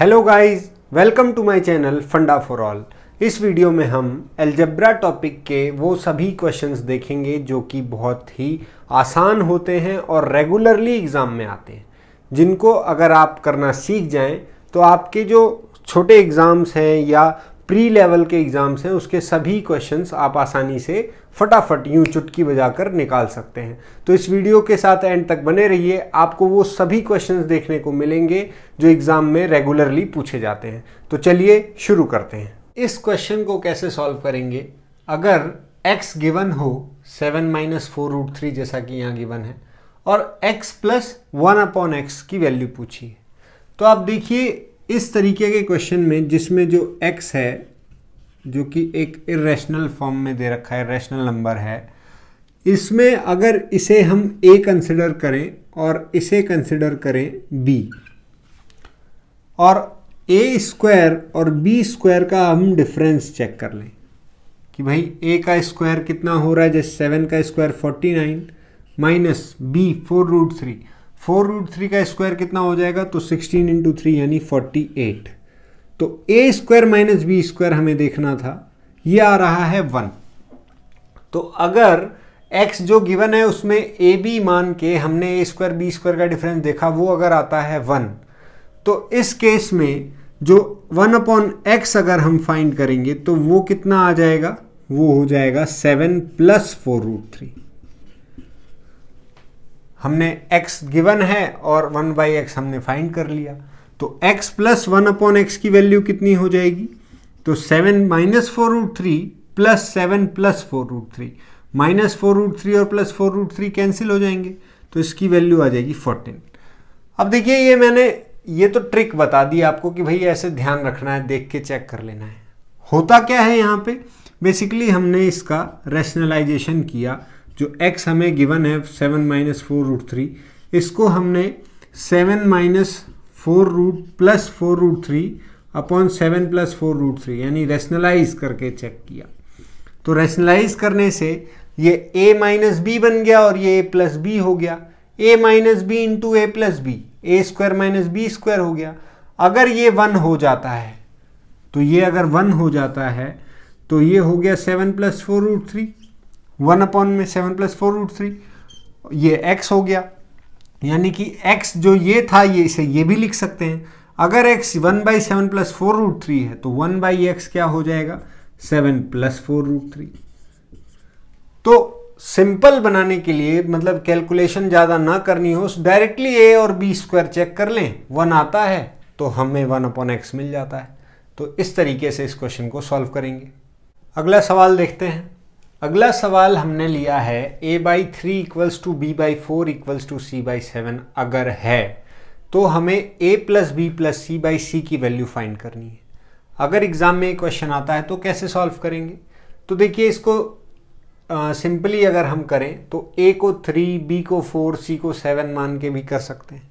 hello guys welcome to my channel funda for all इस video में हम algebra topic के वो सभी क्वेश्चंस देखेंगे जो कि बहुत ही आसान होते हैं और रेगुलरली एग्ज़ाम में आते हैं जिनको अगर आप करना सीख जाएं तो आपके जो छोटे एग्ज़ाम्स हैं या प्री लेवल के एग्ज़ाम्स हैं उसके सभी क्वेश्चंस आप आसानी से फटाफट यूं चुटकी बजाकर निकाल सकते हैं तो इस वीडियो के साथ एंड तक बने रहिए आपको वो सभी क्वेश्चंस देखने को मिलेंगे जो एग्ज़ाम में रेगुलरली पूछे जाते हैं तो चलिए शुरू करते हैं इस क्वेश्चन को कैसे सॉल्व करेंगे अगर x गिवन हो seven minus four root three जैसा कि यहाँ गिवन है और x plus one upon x की वैल्यू पूछी तो आप देखिए इस तरीके के क्वेश्चन में जिसमें जो एक्स है जो कि एक इरेशनल फॉर्म में दे रखा है रेशनल नंबर है इसमें अगर इसे हम ए कंसिडर करें और इसे कंसिडर करें बी और ए स्क्वायर और बी स्क्वायर का हम डिफरेंस चेक कर लें कि भाई ए का स्क्वायर कितना हो रहा है जैसे सेवन का square forty nine minus B four root three four root three का स्क्वायर कितना हो जाएगा तो सिक्सटीन इंटू थ्री यानी फोर्टी एट तो ए स्क्वायर माइनस बी स्क्वायर हमें देखना था ये आ रहा है वन तो अगर एक्स जो गिवन है उसमें ए बी मान के हमने ए स्क्वायर बी स्क्वायर का डिफरेंस देखा वो अगर आता है वन तो इस केस में जो वन अपॉन एक्स अगर हम फाइंड करेंगे तो वो कितना आ जाएगा वो हो जाएगा seven plus four root three हमने एक्स गिवन है और वन बाई एक्स हमने फाइंड कर लिया तो x plus one upon x की वैल्यू कितनी हो जाएगी तो seven minus four root three plus seven plus four root three minus four root three और plus four root three cancel हो जाएंगे तो इसकी वैल्यू आ जाएगी फोर्टीन अब देखिए ये मैंने ये तो ट्रिक बता दी आपको कि भाई ऐसे ध्यान रखना है देख के चेक कर लेना है होता क्या है यहाँ पे बेसिकली हमने इसका रैशनलाइजेशन किया जो x हमें गिवन है seven minus four root three इसको हमने seven minus four root plus four root three upon seven plus four root three यानी रेशनलाइज करके चेक किया तो रेशनलाइज करने से ये a माइनस बी बन गया और ये a प्लस बी हो गया a minus B into A plus B A square minus B square हो गया अगर ये वन हो जाता है तो ये अगर वन हो जाता है तो ये हो गया seven plus four root three one upon में seven plus four root three ये एक्स हो गया यानी कि x जो ये था ये इसे ये भी लिख सकते हैं अगर x one by seven plus four root three है तो वन बाई एक्स क्या हो जाएगा seven plus four root three तो सिंपल बनाने के लिए मतलब कैलकुलेशन ज़्यादा ना करनी हो डायरेक्टली ए और बी स्क्वायर चेक कर लें वन आता है तो हमें वन अपॉन एक्स मिल जाता है तो इस तरीके से इस क्वेश्चन को सॉल्व करेंगे अगला सवाल देखते हैं अगला सवाल हमने लिया है A by three equals to B by four equals to C by seven अगर है तो हमें A plus B plus C by C की वैल्यू फाइंड करनी है अगर एग्ज़ाम में क्वेश्चन आता है तो कैसे सॉल्व करेंगे तो देखिए इसको सिंपली अगर हम करें तो ए को थ्री बी को फोर सी को सेवन मान के भी कर सकते हैं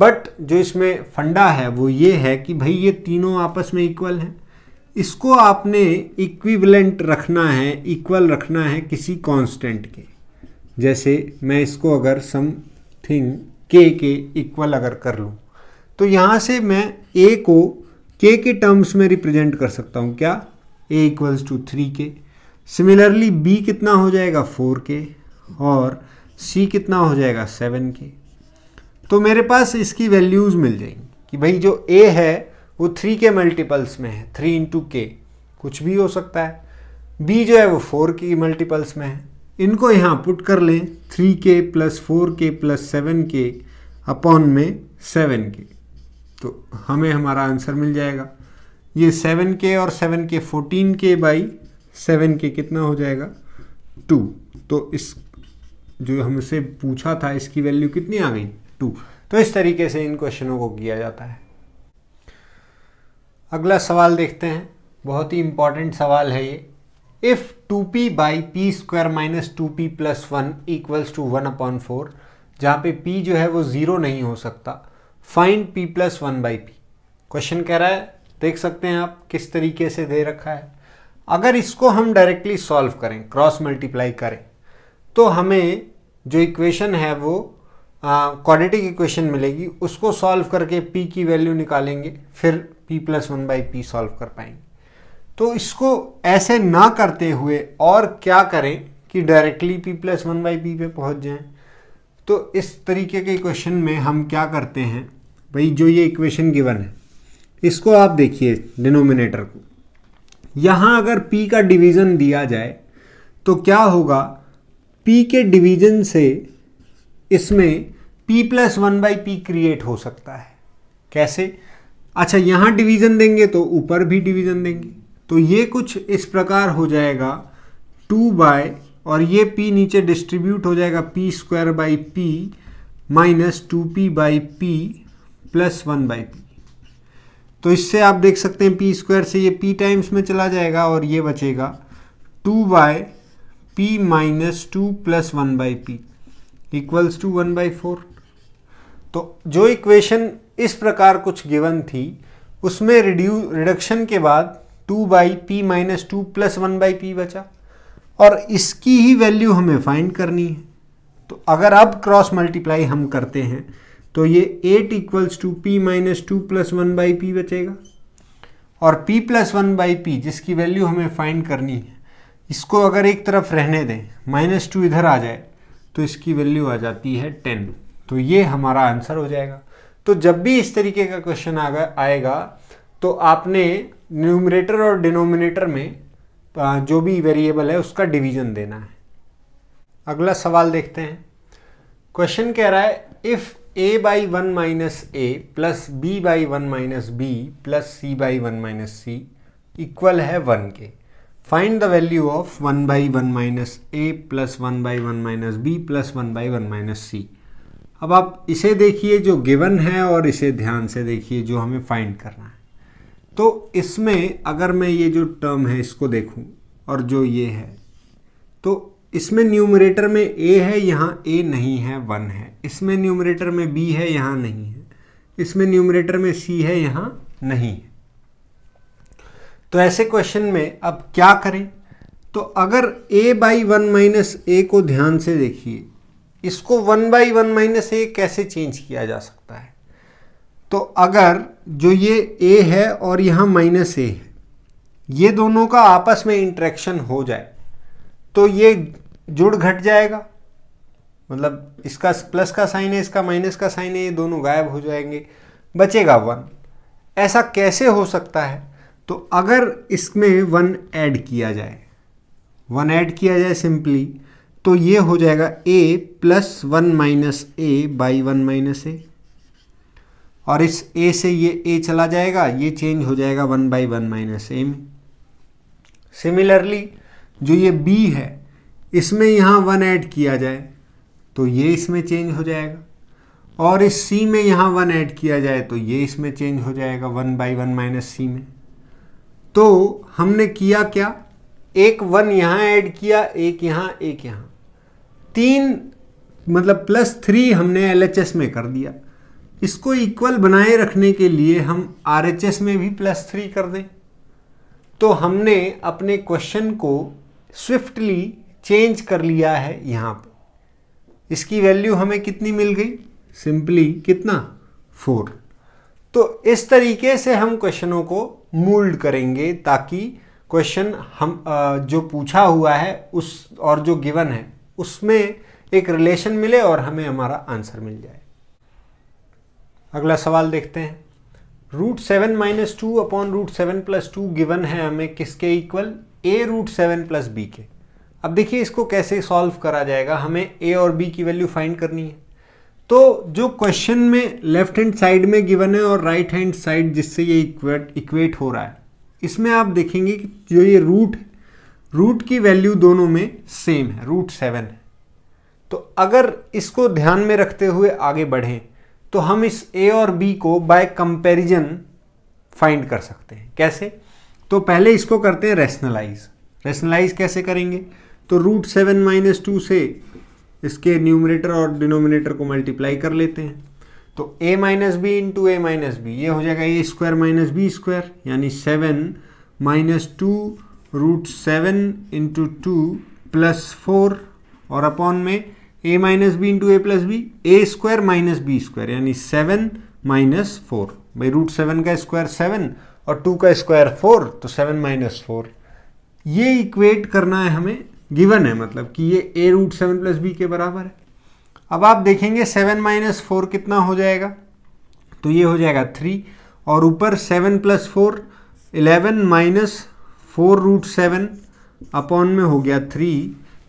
बट जो इसमें फंडा है वो ये है कि भाई ये तीनों आपस में इक्वल हैं इसको आपने इक्विवेलेंट रखना है इक्वल रखना है किसी कांस्टेंट के जैसे मैं इसको अगर समथिंग के के इक्वल अगर कर लूँ तो यहाँ से मैं ए को के के टर्म्स में रिप्रेजेंट कर सकता हूँ क्या ए इक्वल्स टू थ्री के सिमिलरली बी कितना हो जाएगा फोर के और सी कितना हो जाएगा सेवन के तो मेरे पास इसकी वैल्यूज़ मिल जाएंगी कि भाई जो ए है वो थ्री के मल्टीपल्स में है थ्री इंटू के कुछ भी हो सकता है बी जो है वो फोर के मल्टीपल्स में है इनको यहाँ पुट कर लें थ्री के प्लस फोर के प्लस सेवन के अपॉन में सेवन के तो हमें हमारा आंसर मिल जाएगा ये सेवन के और सेवन के फोर्टीन के बाई सेवन के कितना हो जाएगा टू तो इस जो हमसे पूछा था इसकी वैल्यू कितनी आ गई टू तो इस तरीके से इन क्वेश्चनों को किया जाता है अगला सवाल देखते हैं बहुत ही इम्पॉर्टेंट सवाल है ये if two P by P square minus two P plus one equals to one upon four जहाँ पे पी जो है वो ज़ीरो नहीं हो सकता find P plus one by P question कह रहा है देख सकते हैं आप किस तरीके से दे रखा है अगर इसको हम डायरेक्टली सॉल्व करें क्रॉस मल्टीप्लाई करें तो हमें जो इक्वेशन है वो क्वाड्रेटिक इक्वेशन मिलेगी उसको सॉल्व करके पी की वैल्यू निकालेंगे फिर P plus one by P solve कर पाएंगे तो इसको ऐसे ना करते हुए और क्या करें कि directly P plus one by P पे पहुंच जाएं तो इस तरीके के क्वेश्चन में हम क्या करते हैं भाई जो ये इक्वेशन गिवन है इसको आप देखिए डिनोमिनेटर को यहाँ अगर p का डिवीज़न दिया जाए तो क्या होगा p के डिवीज़न से इसमें p plus one by P create हो सकता है कैसे अच्छा यहाँ डिवीज़न देंगे तो ऊपर भी डिवीज़न देंगे तो ये कुछ इस प्रकार हो जाएगा टू बाय और ये पी नीचे डिस्ट्रीब्यूट हो जाएगा P square by P minus two P by P plus one by P तो इससे आप देख सकते हैं पी स्क्वायर से ये पी टाइम्स में चला जाएगा और ये बचेगा two by P minus two plus one by P equals to one by four तो जो इक्वेशन इस प्रकार कुछ गिवन थी उसमें रिड्यू रिडक्शन के बाद two by P minus two plus one by P बचा और इसकी ही वैल्यू हमें फाइंड करनी है तो अगर अब क्रॉस मल्टीप्लाई हम करते हैं तो ये eight equals to P minus two plus one by P बचेगा और p plus one by P जिसकी वैल्यू हमें फाइंड करनी है इसको अगर एक तरफ रहने दें माइनस टू इधर आ जाए तो इसकी वैल्यू आ जाती है टेन तो ये हमारा आंसर हो जाएगा तो जब भी इस तरीके का क्वेश्चन आएगा तो आपने न्यूमरेटर और डिनोमिनेटर में जो भी वेरिएबल है उसका डिवीजन देना है अगला सवाल देखते हैं क्वेश्चन कह रहा है if A by one minus A plus B by one minus B plus C by one minus C equal है वन के find the value of one by one minus A plus one by one minus B plus one by one minus C अब आप इसे देखिए जो given है और इसे ध्यान से देखिए जो हमें फाइंड करना है तो इसमें अगर मैं ये जो टर्म है इसको देखूं और जो ये है तो इसमें न्यूमरेटर में ए है यहाँ ए नहीं है वन है इसमें न्यूमरेटर में बी है यहाँ नहीं है इसमें न्यूमरेटर में सी है यहाँ नहीं है तो ऐसे क्वेश्चन में अब क्या करें तो अगर A by one minus A को ध्यान से देखिए इसको one by one minus A कैसे चेंज किया जा सकता है तो अगर जो ये ए है और यहाँ माइनस ए है ये दोनों का आपस में इंट्रैक्शन हो जाए तो ये जुड़ घट जाएगा मतलब इसका प्लस का साइन है इसका माइनस का साइन है ये दोनों गायब हो जाएंगे बचेगा वन ऐसा कैसे हो सकता है तो अगर इसमें वन ऐड किया जाए वन ऐड किया जाए सिंपली तो ये हो जाएगा A plus one minus A by one minus A और इस ए से ये ए चला जाएगा ये चेंज हो जाएगा one by one minus A में सिमिलरली जो ये बी है इसमें यहाँ वन ऐड किया जाए तो ये इसमें चेंज हो जाएगा और इस सी में यहाँ वन ऐड किया जाए तो ये इसमें चेंज हो जाएगा one by one minus C में तो हमने किया क्या एक वन यहाँ ऐड किया एक यहाँ एक यहाँ तीन मतलब प्लस थ्री हमने एल में कर दिया इसको इक्वल बनाए रखने के लिए हम आर में भी प्लस थ्री कर दें तो हमने अपने क्वेश्चन को स्विफ्टली चेंज कर लिया है यहाँ पर इसकी वैल्यू हमें कितनी मिल गई सिंपली कितना फोर तो इस तरीके से हम क्वेश्चनों को मोल्ड करेंगे ताकि क्वेश्चन हम जो पूछा हुआ है उस और जो गिवन है उसमें एक रिलेशन मिले और हमें हमारा आंसर मिल जाए अगला सवाल देखते हैं root seven minus two upon root seven plus two given है हमें किसके equal A root seven plus B के अब देखिए इसको कैसे सॉल्व करा जाएगा हमें ए और बी की वैल्यू फाइंड करनी है तो जो क्वेश्चन में लेफ्ट हैंड साइड में गिवन है और राइट हैंड साइड जिससे ये इक्वेट इक्वेट हो रहा है इसमें आप देखेंगे कि जो ये रूट रूट की वैल्यू दोनों में सेम है रूट सेवन है तो अगर इसको ध्यान में रखते हुए आगे बढ़ें तो हम इस ए और बी को बाय कंपैरिजन फाइंड कर सकते हैं कैसे तो पहले इसको करते हैं रैशनलाइज रैशनलाइज कैसे करेंगे तो रूट सेवन माइनस टू से इसके न्यूमरेटर और डिनोमिनेटर को मल्टीप्लाई कर लेते हैं तो A minus B into A minus B ये हो जाएगा A square minus B square यानी seven minus two root seven into two plus four और अपॉन में A minus B into A plus B A square minus B square यानी seven minus four भाई root seven का square seven और two का square four तो seven minus four ये equate करना है हमें गिवन है मतलब कि ये A root seven plus B के बराबर है अब आप देखेंगे सेवन माइनस फोर कितना हो जाएगा तो ये हो जाएगा थ्री और ऊपर seven plus four eleven minus four root seven upon में हो गया थ्री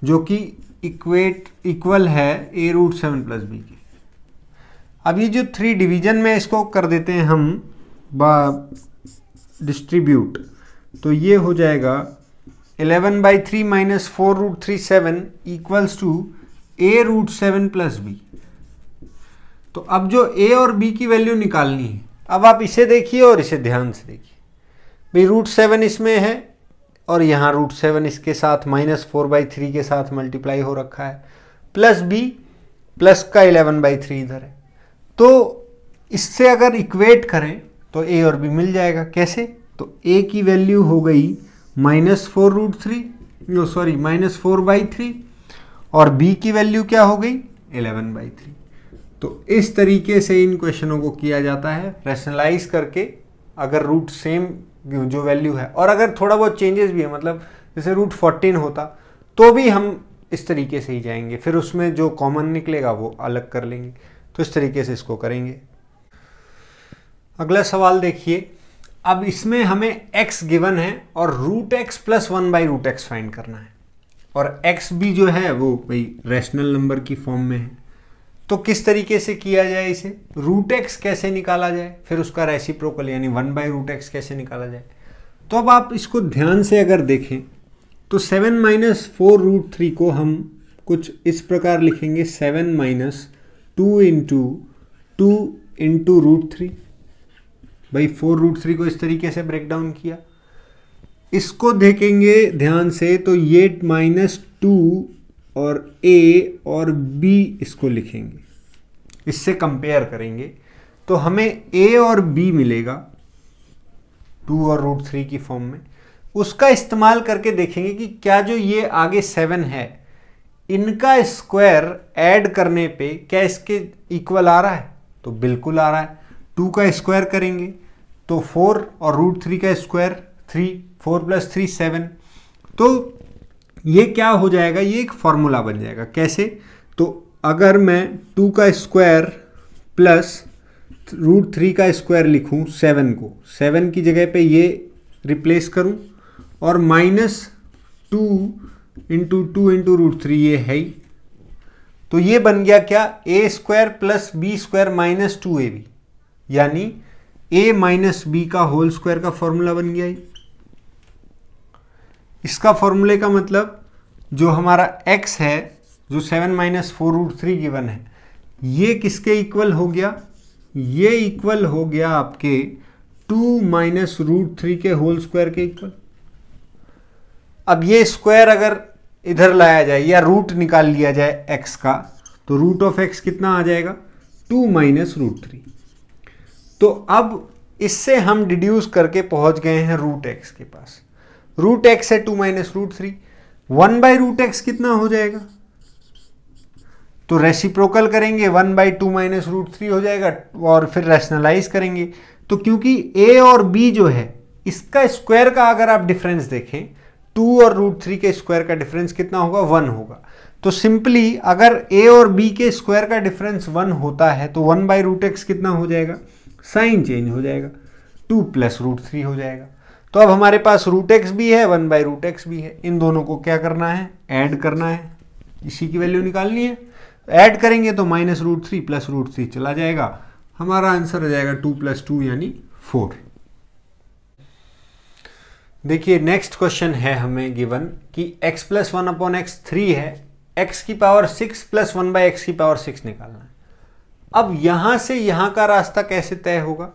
जो कि इक्वेट इक्वल है A root seven plus B के अब ये जो थ्री डिवीजन में इसको कर देते हैं हम डिस्ट्रीब्यूट तो ये हो जाएगा eleven by three minus four root three seven equals to A root seven plus B तो अब जो ए और बी की वैल्यू निकालनी है अब आप इसे देखिए और इसे ध्यान से देखिए भाई रूट सेवन इसमें है और यहाँ रूट सेवन इसके साथ माइनस फोर बाई थ्री के साथ मल्टीप्लाई हो रखा है प्लस बी प्लस का इलेवन बाई थ्री इधर है तो इससे अगर इक्वेट करें तो ए और बी मिल जाएगा कैसे तो ए की वैल्यू हो गई minus four root three no sorry minus four by three और बी की वैल्यू क्या हो गई इलेवन बाई थ्री तो इस तरीके से इन क्वेश्चनों को किया जाता है रैशनलाइज करके अगर रूट सेम जो वैल्यू है और अगर थोड़ा बहुत चेंजेस भी है मतलब जैसे रूट फोर्टीन होता तो भी हम इस तरीके से ही जाएंगे फिर उसमें जो कॉमन निकलेगा वो अलग कर लेंगे तो इस तरीके से इसको करेंगे अगला सवाल देखिए अब इसमें हमें x गिवन है और root x plus one by root x find करना है और x भी जो है वो भाई रैशनल नंबर की फॉर्म में है तो किस तरीके से किया जाए इसे रूट एक्स कैसे निकाला जाए फिर उसका रेसिप्रोकल यानी वन बाई रूट एक्स कैसे निकाला जाए तो अब आप इसको ध्यान से अगर देखें तो seven minus four root three को हम कुछ इस प्रकार लिखेंगे seven minus two into two into root three भाई फोर रूट थ्री को इस तरीके से ब्रेक डाउन किया इसको देखेंगे ध्यान से तो ये माइनस टू और ए और बी इसको लिखेंगे इससे कंपेयर करेंगे तो हमें ए और बी मिलेगा टू और रूट थ्री की फॉर्म में उसका इस्तेमाल करके देखेंगे कि क्या जो ये आगे सेवन है इनका स्क्वायर ऐड करने पे क्या इसके इक्वल आ रहा है तो बिल्कुल आ रहा है टू का स्क्वायर करेंगे तो फोर और रूट थ्री का square three four plus three seven तो ये क्या हो जाएगा ये एक फॉर्मूला बन जाएगा कैसे तो अगर मैं टू का स्क्वायर प्लस रूट थ्री का स्क्वायर लिखूं सेवन को सेवन की जगह पे ये रिप्लेस करूं और minus two into two into root three ये है ही तो ये बन गया क्या A square plus B square minus two A B यानी ए माइनस बी का होल स्क्वायर का फॉर्मूला बन गया ही इसका फॉर्मूले का मतलब जो हमारा x है जो seven minus four root three given है ये किसके इक्वल हो गया ये इक्वल हो गया आपके टू माइनस रूट थ्री के होल स्क्वायर के इक्वल अब ये स्क्वायर अगर इधर लाया जाए या रूट निकाल लिया जाए एक्स का तो रूट ऑफ एक्स कितना आ जाएगा टू माइनस रूट थ्री तो अब इससे हम डिड्यूस करके पहुंच गए हैं रूट एक्स के पास रूट एक्स है two minus root three one by root x कितना हो जाएगा तो रेसिप्रोकल करेंगे one by two minus root three हो जाएगा और फिर रैशनलाइज करेंगे तो क्योंकि ए और बी जो है इसका स्क्वायर का अगर आप डिफरेंस देखें टू और रूट थ्री के स्क्वायर का डिफरेंस कितना होगा वन होगा तो सिंपली अगर ए और बी के स्क्वायर का डिफरेंस वन होता है तो वन बाई रूट एक्स कितना हो जाएगा साइन चेंज हो जाएगा टू प्लस रूट थ्री हो जाएगा तो अब हमारे पास रूट एक्स भी है वन बाई रूट एक्स भी है इन दोनों को क्या करना है ऐड करना है इसी की वैल्यू निकालनी है ऐड करेंगे तो minus root three plus root three चला जाएगा हमारा आंसर आ जाएगा टू प्लस टू यानी फोर देखिए नेक्स्ट क्वेश्चन है हमें गिवन कि x plus one upon x three है x की power six plus one by x की पावर सिक्स निकालना है अब यहां से यहां का रास्ता कैसे तय होगा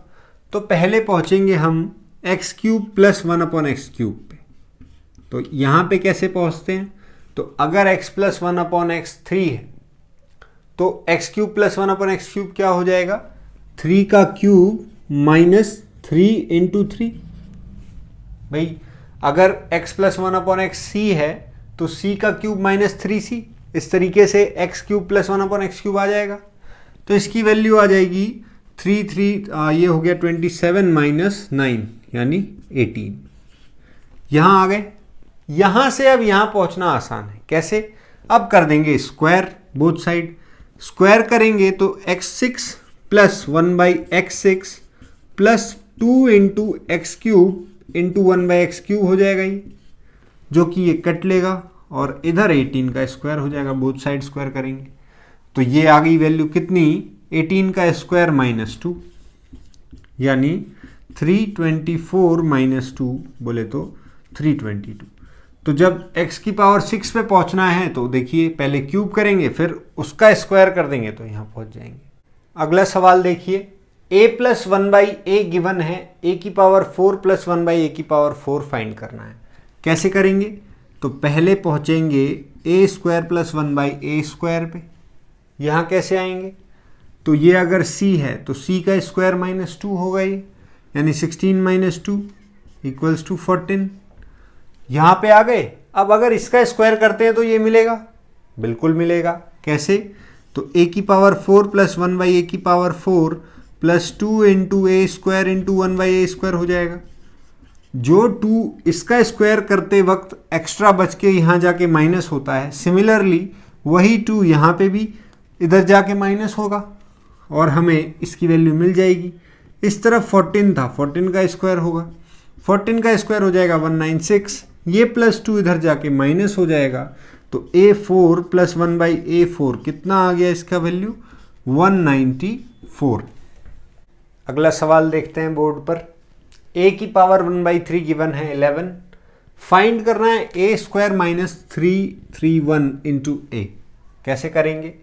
तो पहले पहुंचेंगे हम x cube plus one upon x cube पे तो यहाँ पे कैसे पहुँचते हैं तो अगर x plus one upon x three है तो x cube plus one upon x cube क्या हो जाएगा थ्री का cube minus three into three भाई अगर x plus one upon x c है तो c का क्यूब माइनस थ्री सी इस तरीके से x cube plus one upon x cube आ जाएगा तो इसकी वैल्यू आ जाएगी थ्री थ्री ये हो गया ट्वेंटी सेवन माइनस नाइन यानी 18 यहां आ गए यहां से अब यहां पहुंचना आसान है कैसे अब कर देंगे स्क्वायर बोथ साइड स्क्वायर करेंगे तो x six plus one by x six plus two into x cube into one by x cube हो जाएगा ये जो कि ये कट लेगा और इधर 18 का स्क्वायर हो जाएगा बोथ साइड स्क्वायर करेंगे तो ये आ गई वैल्यू कितनी 18 का स्क्वायर माइनस टू यानी three twenty four minus two बोले तो थ्री ट्वेंटी टू तो जब x की पावर सिक्स पे पहुंचना है तो देखिए पहले क्यूब करेंगे फिर उसका स्क्वायर कर देंगे तो यहाँ पहुंच जाएंगे अगला सवाल देखिए a plus one by a given है a की power four plus one by a की पावर फोर फाइंड करना है कैसे करेंगे तो पहले पहुंचेंगे a square plus one by a square पे यहाँ कैसे आएंगे तो ये अगर c है तो c का स्क्वायर माइनस टू होगा ये यानी 16 minus two equals to fourteen यहाँ पे आ गए अब अगर इसका स्क्वायर करते हैं तो ये मिलेगा बिल्कुल मिलेगा कैसे तो ए की power four plus one by a की power four plus two into a square into one by a square हो जाएगा जो टू इसका स्क्वायर करते वक्त एक्स्ट्रा बच के यहाँ जाके माइनस होता है सिमिलरली वही टू यहाँ पे भी इधर जाके माइनस होगा और हमें इसकी वैल्यू मिल जाएगी इस तरफ 14 था 14 का स्क्वायर होगा 14 का स्क्वायर हो जाएगा 196 ये प्लस टू इधर जाके माइनस हो जाएगा तो a four plus one by a four कितना आ गया इसका वैल्यू 194 अगला सवाल देखते हैं बोर्ड पर ए की power one by three given है 11 फाइंड करना है a square minus three three one into a कैसे करेंगे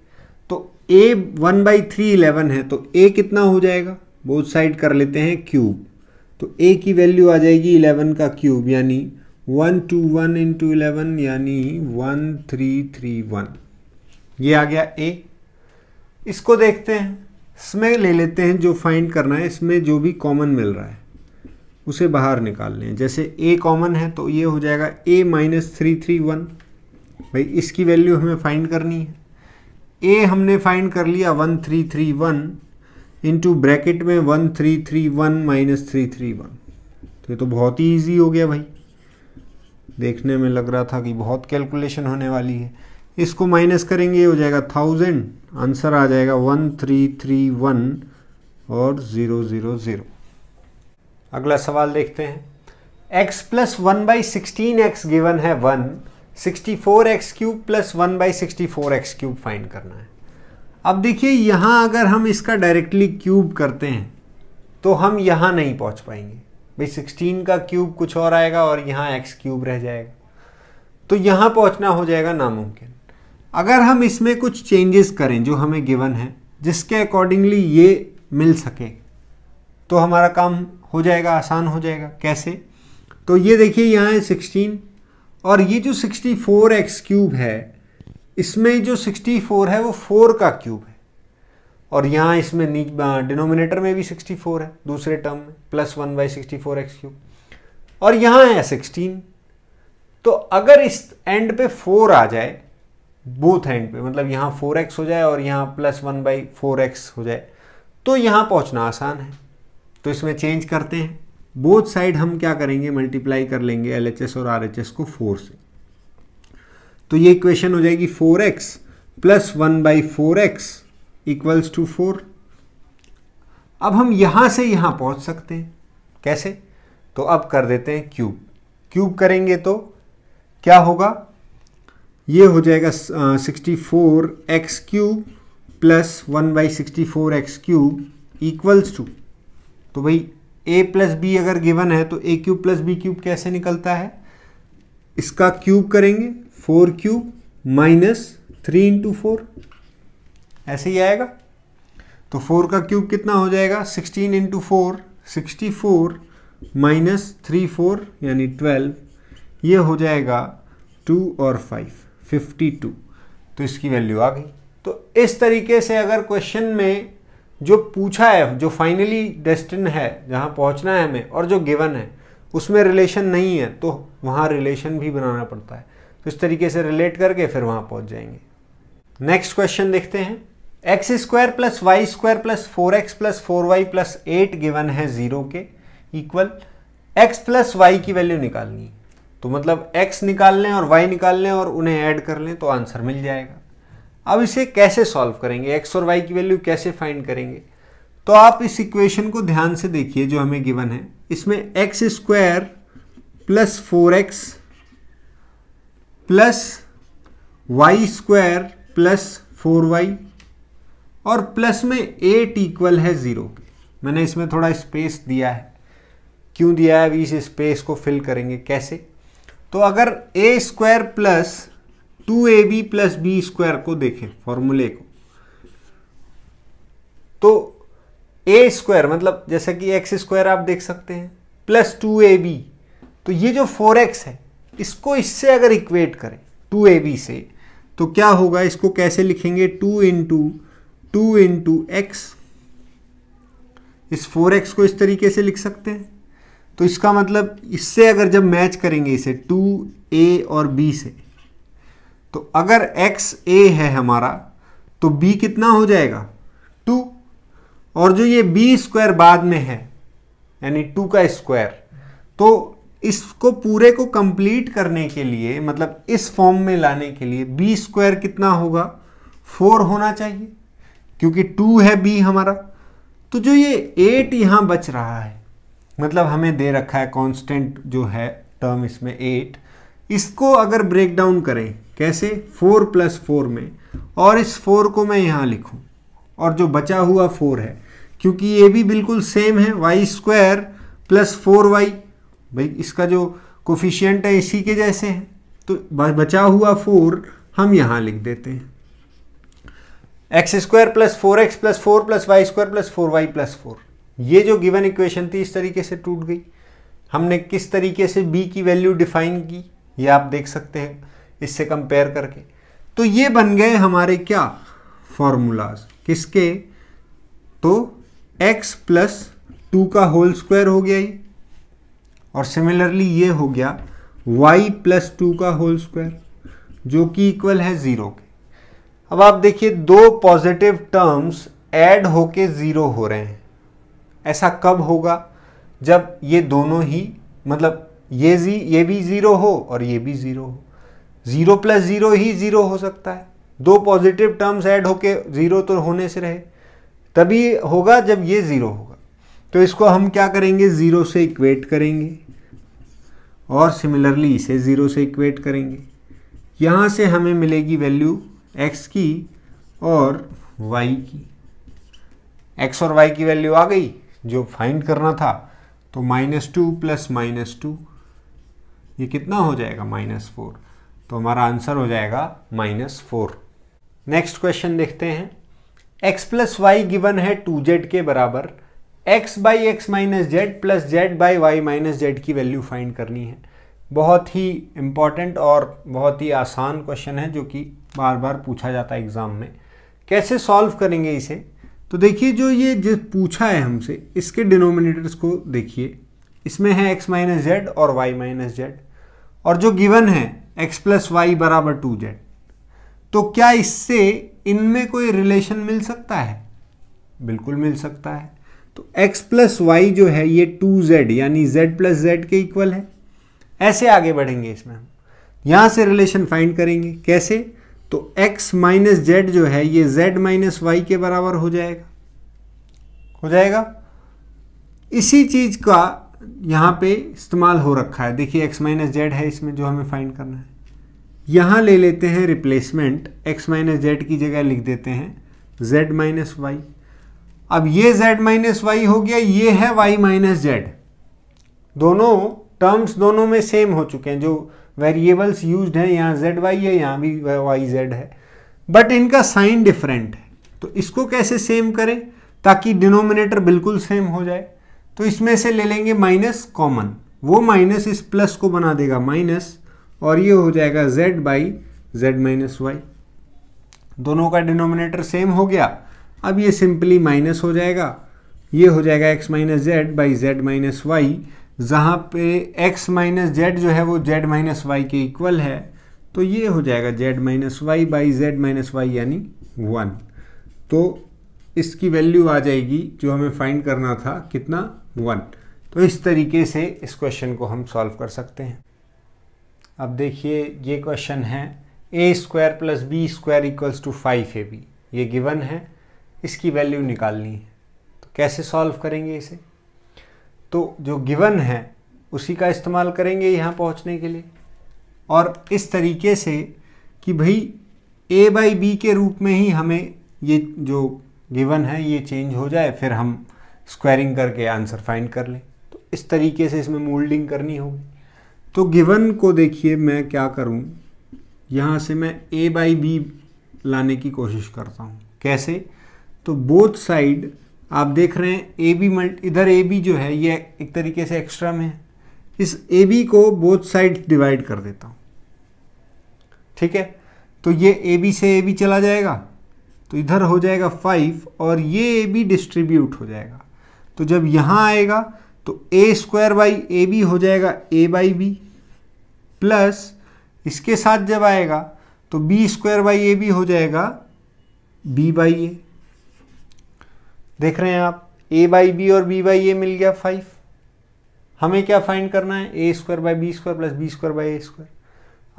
तो a one by three eleven है तो ए कितना हो जाएगा बोथ साइड कर लेते हैं क्यूब तो ए की वैल्यू आ जाएगी इलेवन का क्यूब यानी one two one into eleven यानी वन थ्री थ्री वन ये आ गया ए इसको देखते हैं इसमें ले लेते हैं जो फाइंड करना है इसमें जो भी कॉमन मिल रहा है उसे बाहर निकाल लें जैसे ए कॉमन है तो ये हो जाएगा a minus three three one भाई इसकी वैल्यू हमें फाइंड करनी है ए हमने फाइंड कर लिया one three three one into bracket में one three three one minus three three one तो ये तो बहुत ही ईजी हो गया भाई देखने में लग रहा था कि बहुत कैलकुलेशन होने वाली है इसको माइनस करेंगे हो जाएगा थाउजेंड आंसर आ जाएगा वन थ्री थ्री वन और ज़ीरो ज़ीरो ज़ीरो अगला सवाल देखते हैं x plus one by sixteen x given है one sixty four x cube plus one by sixty four x cube find करना है अब देखिए यहाँ अगर हम इसका डायरेक्टली क्यूब करते हैं तो हम यहाँ नहीं पहुँच पाएंगे भाई सिक्सटीन का क्यूब कुछ और आएगा और यहाँ एक्स क्यूब रह जाएगा तो यहाँ पहुँचना हो जाएगा नामुमकिन अगर हम इसमें कुछ चेंजेस करें जो हमें गिवन है जिसके अकॉर्डिंगली ये मिल सके तो हमारा काम हो जाएगा आसान हो जाएगा कैसे तो ये देखिए यहाँ है सिक्सटीन और ये जो सिक्सटी फोर एक्स क्यूब है इसमें जो 64 है वो 4 का क्यूब है और यहाँ इसमें डिनोमिनेटर में भी 64 है दूसरे टर्म में plus one by sixty four x cube और यहाँ है 16 तो अगर इस एंड पे 4 आ जाए बोथ एंड पे मतलब यहाँ 4x हो जाए और यहाँ प्लस वन बाई फोर हो जाए तो यहाँ पहुँचना आसान है तो इसमें चेंज करते हैं बोथ साइड हम क्या करेंगे मल्टीप्लाई कर लेंगे एल और आर को फोर से तो ये इक्वेशन हो जाएगी four x plus one by four x equals two four अब हम यहां से यहां पहुंच सकते हैं कैसे तो अब कर देते हैं क्यूब क्यूब करेंगे तो क्या होगा ये हो जाएगा sixty four x cube plus one by sixty four x cube equals two तो भाई ए प्लस बी अगर गिवन है तो a cube plus b cube कैसे निकलता है इसका क्यूब करेंगे four cube minus three into four ऐसे ही आएगा तो फोर का क्यूब कितना हो जाएगा sixteen into four sixty four minus three four यानी ट्वेल्व ये हो जाएगा टू और फाइव फिफ्टी टू तो इसकी वैल्यू आ गई तो इस तरीके से अगर क्वेश्चन में जो पूछा है जो फाइनली डेस्टिन है जहाँ पहुँचना है हमें और जो गिवन है उसमें रिलेशन नहीं है तो वहाँ रिलेशन भी बनाना पड़ता है तो इस तरीके से रिलेट करके फिर वहां पहुंच जाएंगे नेक्स्ट क्वेश्चन देखते हैं x square plus y square plus four x plus four y plus eight given है जीरो के इक्वल एक्स प्लस वाई की वैल्यू निकालनी तो मतलब एक्स निकाल लें और वाई निकाल लें और उन्हें ऐड कर लें तो आंसर मिल जाएगा अब इसे कैसे सॉल्व करेंगे एक्स और वाई की वैल्यू कैसे फाइंड करेंगे तो आप इस इक्वेशन को ध्यान से देखिए जो हमें गिवन है इसमें x square plus four x plus y square plus four y और प्लस में एट इक्वल है ज़ीरो के मैंने इसमें थोड़ा स्पेस दिया है क्यों दिया है अभी इस स्पेस को फिल करेंगे कैसे तो अगर a square plus two A b plus B square को देखें फॉर्मूले को तो ए स्क्वायर मतलब जैसा कि एक्स स्क्वायर आप देख सकते हैं प्लस टू ए बी तो ये जो फोर एक्स है इसको इससे अगर इक्वेट करें टू ए बी से तो क्या होगा इसको कैसे लिखेंगे two into two into x इस फोर एक्स को इस तरीके से लिख सकते हैं तो इसका मतलब इससे अगर जब मैच करेंगे इसे टू ए और बी से तो अगर एक्स ए है हमारा तो बी कितना हो जाएगा टू और जो ये बी स्क्वायर बाद में है यानी टू का स्क्वायर तो इसको पूरे को कंप्लीट करने के लिए मतलब इस फॉर्म में लाने के लिए बी स्क्वायर कितना होगा फोर होना चाहिए क्योंकि टू है बी हमारा तो जो ये एट यहाँ बच रहा है मतलब हमें दे रखा है कांस्टेंट जो है टर्म इसमें एट इसको अगर ब्रेक डाउन करें कैसे फोर प्लस फोर में और इस फोर को मैं यहाँ लिखूँ और जो बचा हुआ फोर है क्योंकि ये भी बिल्कुल सेम है y square plus four y भाई इसका जो कोफिशियंट है इसी के जैसे है तो बचा हुआ फोर हम यहाँ लिख देते हैं x square plus four x plus four plus y square plus four y plus four ये जो गिवन इक्वेशन थी इस तरीके से टूट गई हमने किस तरीके से बी की वैल्यू डिफाइन की ये आप देख सकते हैं इससे कंपेयर करके तो ये बन गए हमारे क्या फॉर्मूलाज किसके तो x प्लस टू का होल स्क्वायर हो गया ही और सिमिलरली ये हो गया y प्लस टू का होल स्क्वायर जो कि इक्वल है ज़ीरो के अब आप देखिए दो पॉजिटिव टर्म्स ऐड होके ज़ीरो हो रहे हैं ऐसा कब होगा जब ये दोनों ही मतलब ये जी ये भी ज़ीरो हो और ये भी ज़ीरो हो ज़ीरो प्लस ज़ीरो ही ज़ीरो हो सकता है दो पॉजिटिव टर्म्स ऐड होके ज़ीरो तो होने से रहे तभी होगा जब ये ज़ीरो होगा तो इसको हम क्या करेंगे ज़ीरो से इक्वेट करेंगे और सिमिलरली इसे ज़ीरो से इक्वेट करेंगे यहाँ से हमें मिलेगी वैल्यू एक्स की और वाई की एक्स और वाई की वैल्यू आ गई जो फाइंड करना था तो minus two plus minus two ये कितना हो जाएगा माइनस फोर तो हमारा आंसर हो जाएगा माइनस फोर नेक्स्ट क्वेश्चन देखते हैं एक्स प्लस वाई गिवन है टू जेड के बराबर x by x minus z plus z by y minus z की वैल्यू फाइंड करनी है बहुत ही इम्पॉर्टेंट और बहुत ही आसान क्वेश्चन है जो कि बार बार पूछा जाता है एग्ज़ाम में कैसे सॉल्व करेंगे इसे तो देखिए जो ये जिस पूछा है हमसे इसके डिनोमिनेटर्स को देखिए इसमें है एक्स माइनस जेड और वाई माइनस जेड और जो गिवन है एक्स प्लस वाई बराबर टू जेड तो क्या इससे इनमें कोई रिलेशन मिल सकता है बिल्कुल मिल सकता है तो x प्लस वाई जो है ये टू जेड यानी z प्लस जेड के इक्वल है ऐसे आगे बढ़ेंगे इसमें हम यहाँ से रिलेशन फाइंड करेंगे कैसे तो x माइनस जेड जो है ये z माइनस वाई के बराबर हो जाएगा हो जाएगा इसी चीज़ का यहाँ पे इस्तेमाल हो रखा है देखिए x माइनस जेड है इसमें जो हमें फाइंड करना है यहाँ ले लेते हैं रिप्लेसमेंट x माइनस जेड की जगह लिख देते हैं z माइनस वाई अब ये z माइनस वाई हो गया ये है y माइनस जेड दोनों टर्म्स दोनों में सेम हो चुके हैं जो वेरिएबल्स यूज हैं यहाँ जेड वाई है यहाँ भी वाई जेड है बट इनका साइन डिफरेंट है तो इसको कैसे सेम करें ताकि डिनोमिनेटर बिल्कुल सेम हो जाए तो इसमें से ले लेंगे माइनस कॉमन वो माइनस इस प्लस को बना देगा माइनस और ये हो जाएगा z by z minus y दोनों का डिनोमिनेटर सेम हो गया अब ये सिंपली माइनस हो जाएगा ये हो जाएगा x minus z by z minus y जहाँ पे x माइनस जेड जो है वो z माइनस वाई के इक्वल है तो ये हो जाएगा z minus y by z minus y यानी वन तो इसकी वैल्यू आ जाएगी जो हमें फाइंड करना था कितना वन तो इस तरीके से इस क्वेश्चन को हम सॉल्व कर सकते हैं अब देखिए ये क्वेश्चन है a square plus B square equals to five a b ये गिवन है इसकी वैल्यू निकालनी है तो कैसे सॉल्व करेंगे इसे तो जो गिवन है उसी का इस्तेमाल करेंगे यहाँ पहुँचने के लिए और इस तरीके से कि भाई ए बाई बी के रूप में ही हमें ये जो गिवन है ये चेंज हो जाए फिर हम स्क्वायरिंग करके आंसर फाइंड कर लें तो इस तरीके से इसमें मोल्डिंग करनी होगी तो गिवन को देखिए मैं क्या करूं यहाँ से मैं ए बाई बी लाने की कोशिश करता हूँ कैसे तो बोथ साइड आप देख रहे हैं ए बी मल्ट इधर ए बी जो है ये एक तरीके से एक्स्ट्रा में है इस ए बी को बोथ साइड डिवाइड कर देता हूँ ठीक है तो ये ए बी से ए बी चला जाएगा तो इधर हो जाएगा फाइव और ये ए बी डिस्ट्रीब्यूट हो जाएगा तो जब यहाँ आएगा तो ए स्क्वायर बाई ए बी हो जाएगा ए बाई बी प्लस इसके साथ जब आएगा तो b square by a b हो जाएगा बी बाई ए देख रहे हैं आप ए बाई बी और बी बाई ए मिल गया फाइव हमें क्या फाइंड करना है a square by b square plus B square by a square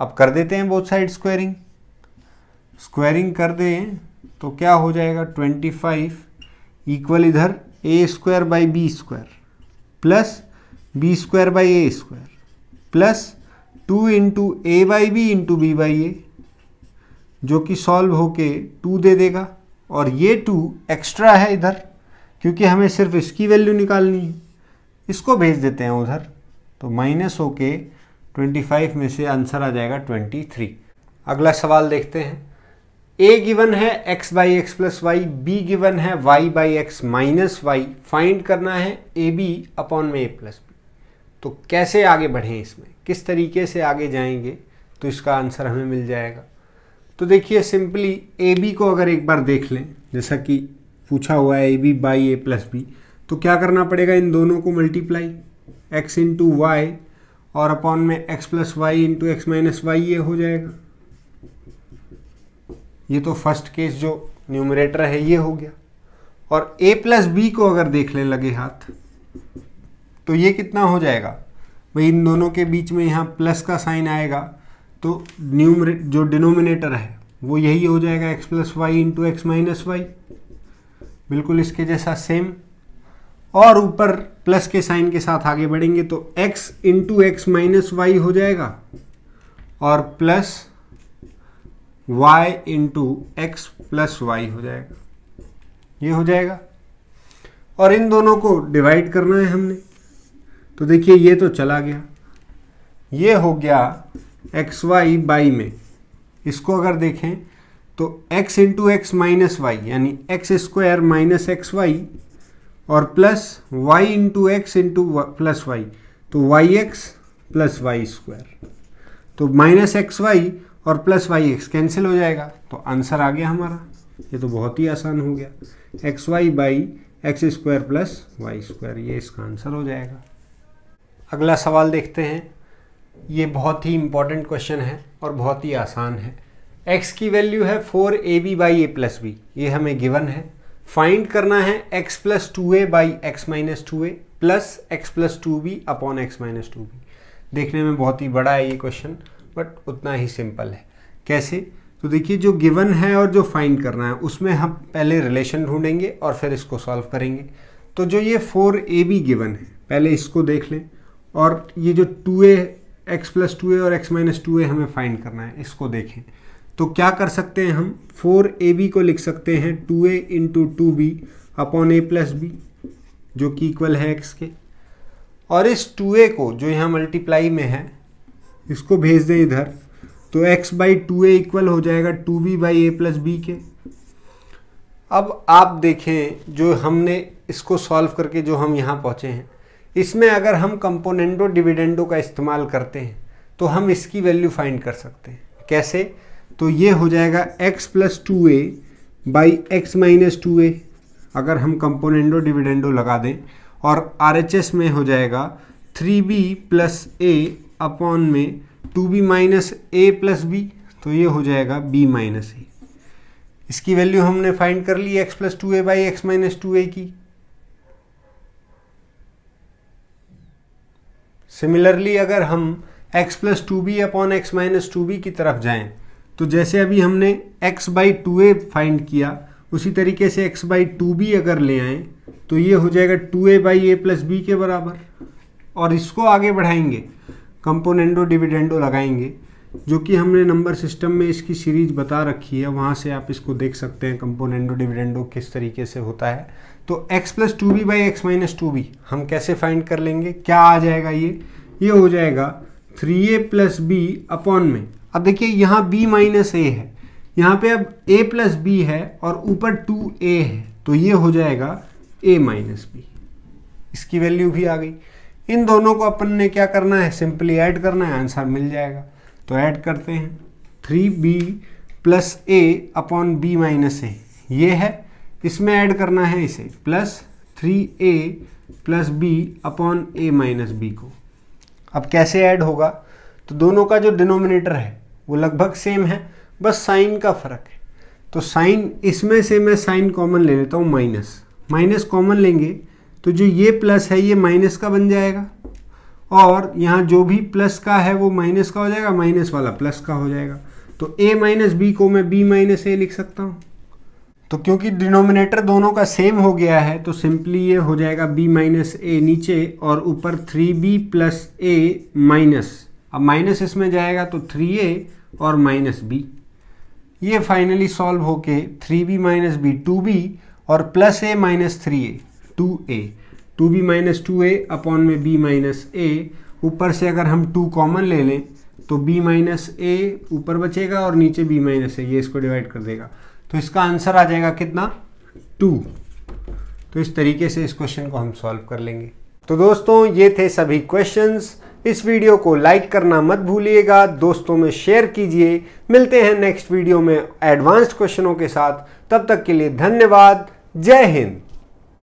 अब कर देते हैं बोथ साइड स्क्वायरिंग स्क्वायरिंग कर दें तो क्या हो जाएगा ट्वेंटी फाइव इक्वल इधर a square by b square plus B square by a square plus two into a by b into b by a जो कि सॉल्व होके टू दे देगा और ये टू एक्स्ट्रा है इधर क्योंकि हमें सिर्फ इसकी वैल्यू निकालनी है इसको भेज देते हैं उधर तो माइनस हो के ट्वेंटी फाइव में से आंसर आ जाएगा ट्वेंटी थ्री अगला सवाल देखते हैं ए गिवन है x by x plus y b given है y by x minus y find करना है ए बी अपॉन में ए प्लस बी तो कैसे आगे बढ़ें इसमें किस तरीके से आगे जाएंगे तो इसका आंसर हमें मिल जाएगा तो देखिए सिंपली ए बी को अगर एक बार देख लें जैसा कि पूछा हुआ है a b by A plus B तो क्या करना पड़ेगा इन दोनों को मल्टीप्लाई एक्स इंटू वाई और अपॉन में x plus y into x minus y ये हो जाएगा ये तो फर्स्ट केस जो न्यूमरेटर है ये हो गया और ए प्लस बी को अगर देखने लगे हाथ तो ये कितना हो जाएगा भाई इन दोनों के बीच में यहाँ प्लस का साइन आएगा तो न्यूमरे जो डिनोमिनेटर है वो यही हो जाएगा x plus y into x minus y बिल्कुल इसके जैसा सेम और ऊपर प्लस के साइन के साथ आगे बढ़ेंगे तो x into x minus y हो जाएगा और plus y into x plus y हो जाएगा ये हो जाएगा और इन दोनों को डिवाइड करना है हमने तो देखिए ये तो चला गया ये हो गया एक्स वाई बाई में इसको अगर देखें तो x into x minus y यानी x square minus x y और plus y into x into plus y तो y x plus y square तो माइनस एक्स वाई और प्लस वाई एक्स कैंसिल हो जाएगा तो आंसर आ गया हमारा ये तो बहुत ही आसान हो गया x y by x square plus y square ये इसका आंसर हो जाएगा अगला सवाल देखते हैं ये बहुत ही इम्पॉर्टेंट क्वेश्चन है और बहुत ही आसान है एक्स की वैल्यू है four a b by A plus b ये हमें गिवन है फाइंड करना है x plus two A by x minus two a plus x plus two B upon x minus two b देखने में बहुत ही बड़ा है ये क्वेश्चन बट उतना ही सिंपल है कैसे तो देखिए जो गिवन है और जो फाइंड करना है उसमें हम पहले रिलेशन ढूंढेंगे और फिर इसको सॉल्व करेंगे तो जो ये फोर ए बी गिवन है पहले इसको देख लें और ये जो two a x plus two a और एक्स माइनस टू ए हमें फाइंड करना है इसको देखें तो क्या कर सकते हैं हम फोर ए बी को लिख सकते हैं two a into two B upon a plus b जो कि इक्वल है एक्स के और इस टू ए को जो यहाँ मल्टीप्लाई में है इसको भेज दें इधर तो x by two a equal हो जाएगा two B by A plus B के अब आप देखें जो हमने इसको सॉल्व करके जो हम यहाँ पहुँचे हैं इसमें अगर हम कंपोनेंटो डिविडेंडो का इस्तेमाल करते हैं तो हम इसकी वैल्यू फाइंड कर सकते हैं कैसे तो ये हो जाएगा x plus two A by x minus two a अगर हम कंपोनेंडो डिविडेंडो लगा दें और आर एच एस में हो जाएगा three B plus A upon में two B minus A plus B तो ये हो जाएगा बी माइनस ए इसकी वैल्यू हमने फाइंड कर ली X plus two A by x minus two A की सिमिलरली अगर हम X plus two B upon x minus two B की तरफ जाएं तो जैसे अभी हमने x by two A find किया उसी तरीके से x बाई टू बी अगर ले आएँ तो ये हो जाएगा two A by A plus B के बराबर और इसको आगे बढ़ाएंगे कंपोनेंडो डिविडेंडो लगाएंगे जो कि हमने नंबर सिस्टम में इसकी सीरीज बता रखी है वहाँ से आप इसको देख सकते हैं कंपोनेंडो डिविडेंडो किस तरीके से होता है तो x plus two B by x minus two B हम कैसे फाइंड कर लेंगे क्या आ जाएगा ये ये हो जाएगा three A plus B upon में अब देखिए यहाँ b माइनस ए है यहाँ पे अब a प्लस बी है और ऊपर 2a है तो ये हो जाएगा a माइनस बी इसकी वैल्यू भी आ गई इन दोनों को अपन ने क्या करना है सिंपली ऐड करना है आंसर मिल जाएगा तो ऐड करते हैं three B plus A upon B minus A ये है इसमें ऐड करना है इसे plus three A plus B upon A minus B को अब कैसे ऐड होगा तो दोनों का जो डिनोमिनेटर है वो लगभग सेम है बस साइन का फ़र्क है तो साइन इसमें से मैं साइन कॉमन ले लेता हूँ माइनस माइनस कॉमन लेंगे तो जो ये प्लस है ये माइनस का बन जाएगा और यहाँ जो भी प्लस का है वो माइनस का हो जाएगा माइनस वाला प्लस का हो जाएगा तो ए माइनस बी को मैं बी माइनस ए लिख सकता हूँ तो क्योंकि डिनोमिनेटर दोनों का सेम हो गया है तो सिंपली ये हो जाएगा b माइनस ए नीचे और ऊपर 3b B plus A minus अब माइनस इसमें जाएगा तो थ्री ए और माइनस बी ये फाइनली सॉल्व होके three B minus B two B और plus A minus three A two A two B minus two A upon में B minus A ऊपर से अगर हम टू कॉमन ले लें तो b माइनस ए ऊपर बचेगा और नीचे b माइनस ए ये इसको डिवाइड कर देगा तो इसका आंसर आ जाएगा कितना टू तो इस तरीके से इस क्वेश्चन को हम सॉल्व कर लेंगे तो दोस्तों ये थे सभी क्वेश्चंस इस वीडियो को लाइक करना मत भूलिएगा दोस्तों में शेयर कीजिए मिलते हैं नेक्स्ट वीडियो में एडवांस्ड क्वेश्चनों के साथ तब तक के लिए धन्यवाद जय हिंद